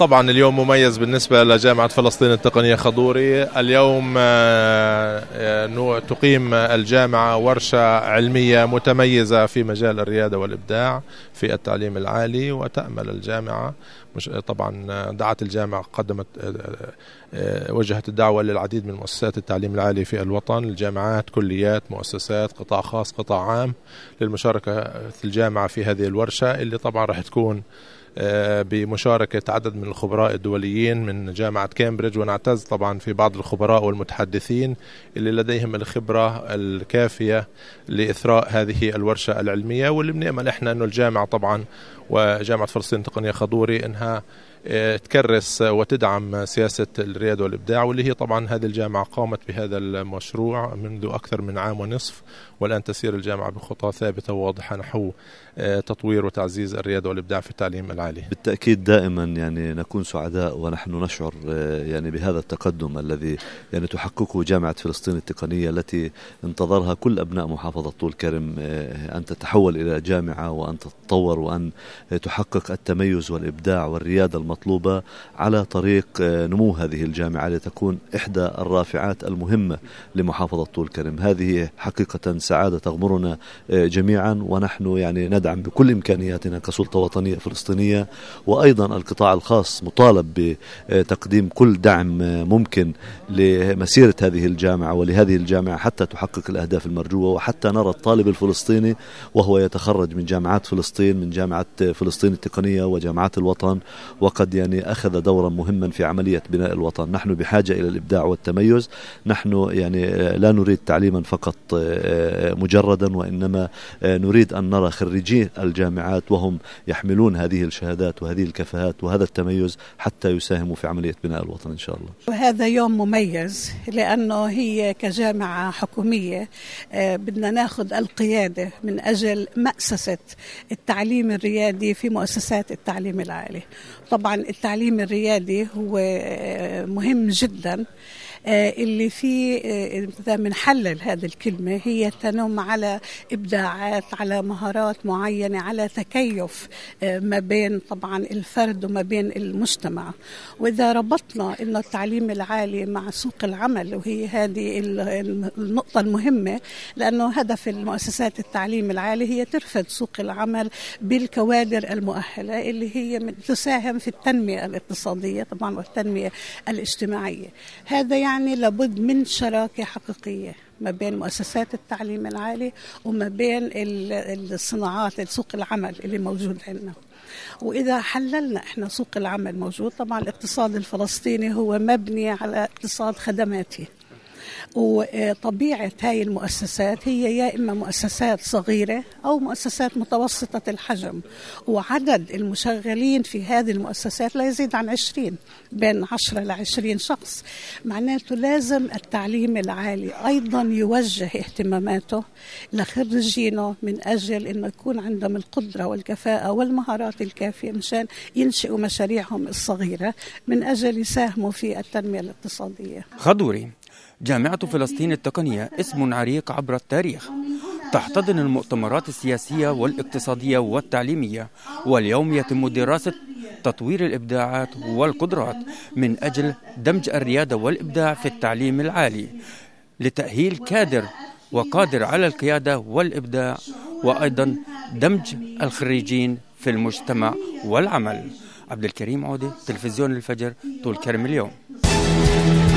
طبعا اليوم مميز بالنسبة لجامعة فلسطين التقنية خضوري اليوم آه، آه، تقيم الجامعة ورشة علمية متميزة في مجال الريادة والإبداع في التعليم العالي وتأمل الجامعة مش طبعا آه، دعت الجامعة قدمت وجهت الدعوة للعديد من مؤسسات التعليم العالي في الوطن الجامعات كليات مؤسسات قطاع خاص قطاع عام للمشاركة في الجامعة في هذه الورشة اللي طبعا راح تكون آه، بمشاركة عدد من الخبراء الدوليين من جامعة كامبريدج ونعتز طبعا في بعض الخبراء والمتحدثين اللي لديهم الخبرة الكافية لإثراء هذه الورشة العلمية واللي بنأمل احنا أنه الجامعة طبعا وجامعة فلسطين التقنية خضوري أنها آه، تكرس وتدعم سياسة الريادة والإبداع واللي هي طبعا هذه الجامعة قامت بهذا المشروع منذ أكثر من عام ونصف والآن تسير الجامعة بخطى ثابتة وواضحة نحو آه، تطوير وتعزيز الريادة والإبداع في التعليم العالي بالتأكيد دائما يعني نكون سعداء ونحن نشعر آه، يعني بهذا التقدم الذي يعني تحققه جامعة فلسطين التقنية التي انتظرها كل أبناء محافظة طول كرم أن تتحول إلى جامعة وأن تتطور وأن تحقق التميز والإبداع والريادة المطلوبة على طريق آه، نمو هذه الجامعة لتكون إحدى الرافعات المهمة لمحافظة طول كرم هذه حقيقة سعادة تغمرنا آه، جميعا ونحن يعني ندعم بكل إمكانياتنا كسلطة وطنية فلسطينية وأيضا القطاع الخاص مطالب بتقديم كل دعم آه، ممكن لمسيرة هذه الجامعة ولهذه الجامعة حتى تحقق الأهداف المرجوة وحتى نرى الطالب الفلسطيني وهو يتخرج من جامعات فلسطين من جامعة فلسطين التقنية وجامعات الوطن وقد يعني أخذ دورا مهما في عملية بناء الوطن نحن بحاجة إلى الإبداع والتميز نحن يعني آه، لا نريد تعليما فقط آه، آه، مجردا وإنما نريد أن نرى خريجي الجامعات وهم يحملون هذه الشهادات وهذه الكفاءات وهذا التميز حتى يساهموا في عملية بناء الوطن إن شاء الله وهذا يوم مميز لأنه هي كجامعة حكومية بدنا ناخذ القيادة من أجل مأسسة التعليم الريادي الريادي في مؤسسات التعليم العالي طبعا التعليم الريادي هو مهم جدا آه، اللي فيه آه، إذا بنحلل هذه الكلمة هي تنم على إبداعات على مهارات معينة على تكيف آه، ما بين طبعا الفرد وما بين المجتمع وإذا ربطنا أن التعليم العالي مع سوق العمل وهي هذه النقطة المهمة لأنه هدف المؤسسات التعليم العالي هي ترفد سوق العمل بالكوادر المؤهلة اللي هي تساهم في التنمية الاقتصادية طبعا والتنمية الاجتماعية هذا يعني يعني لابد من شراكة حقيقية ما بين مؤسسات التعليم العالي وما بين الصناعات سوق العمل اللي موجود عندنا وإذا حللنا إحنا سوق العمل موجود طبعا الاقتصاد الفلسطيني هو مبني على اقتصاد خدماتي وطبيعة هاي المؤسسات هي يا إما مؤسسات صغيرة أو مؤسسات متوسطة الحجم وعدد المشغلين في هذه المؤسسات لا يزيد عن 20 بين 10 ل 20 شخص معناته لازم التعليم العالي أيضا يوجه اهتماماته لخريجينه من أجل أنه يكون عندهم القدرة والكفاءة والمهارات الكافية مشان ينشئوا مشاريعهم الصغيرة من أجل يساهموا في التنمية الاقتصادية خضوري جامعة فلسطين التقنية اسم عريق عبر التاريخ تحتضن المؤتمرات السياسية والاقتصادية والتعليمية واليوم يتم دراسة تطوير الإبداعات والقدرات من أجل دمج الريادة والإبداع في التعليم العالي لتأهيل كادر وقادر على القيادة والإبداع وأيضا دمج الخريجين في المجتمع والعمل عبد الكريم عودة تلفزيون الفجر طول كرم اليوم